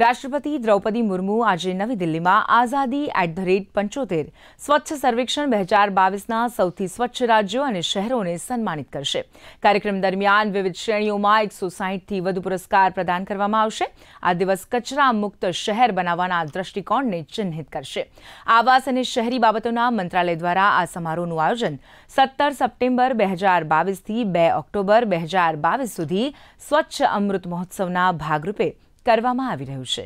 રાષ્ટ્રપતિ દ્રૌપદી મુર્મુ આજે નવી દિલ્હીમાં આઝાદી એટ ધ રેટ પંચોતેર સ્વચ્છ સર્વેક્ષણ બે હજાર બાવીસના સૌથી સ્વચ્છ રાજ્યો અને શહેરોને સન્માનિત કરશે કાર્યક્રમ દરમિયાન વિવિધ શ્રેણીઓમાં એકસો સાહીઠથી વધુ પુરસ્કાર પ્રદાન કરવામાં આવશે આ દિવસ કચરા મુક્ત શહેર બનાવવાના દ્રષ્ટિકોણને ચિહ્નિત કરશે આવાસ અને શહેરી બાબતોના મંત્રાલય દ્વારા આ સમારોહનું આયોજન સત્તર સપ્ટેમ્બર બે હજાર બાવીસથી બે ઓક્ટોબર બે હજાર બાવીસ સુધી સ્વચ્છ અમૃત મહોત્સવના ભાગરૂપે કરવામાં આવી રહ્યું છે